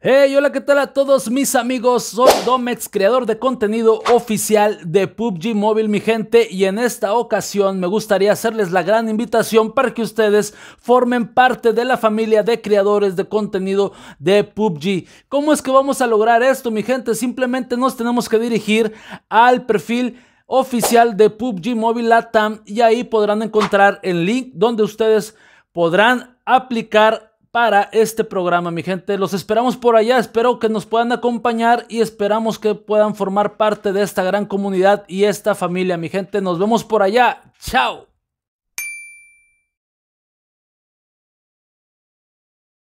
Hey, hola, ¿qué tal a todos mis amigos? Soy Domex, creador de contenido oficial de PUBG Mobile, mi gente, y en esta ocasión me gustaría hacerles la gran invitación para que ustedes formen parte de la familia de creadores de contenido de PUBG. ¿Cómo es que vamos a lograr esto, mi gente? Simplemente nos tenemos que dirigir al perfil oficial de PUBG Mobile Latam y ahí podrán encontrar el link donde ustedes podrán aplicar para este programa, mi gente. Los esperamos por allá, espero que nos puedan acompañar y esperamos que puedan formar parte de esta gran comunidad y esta familia, mi gente. Nos vemos por allá. Chao.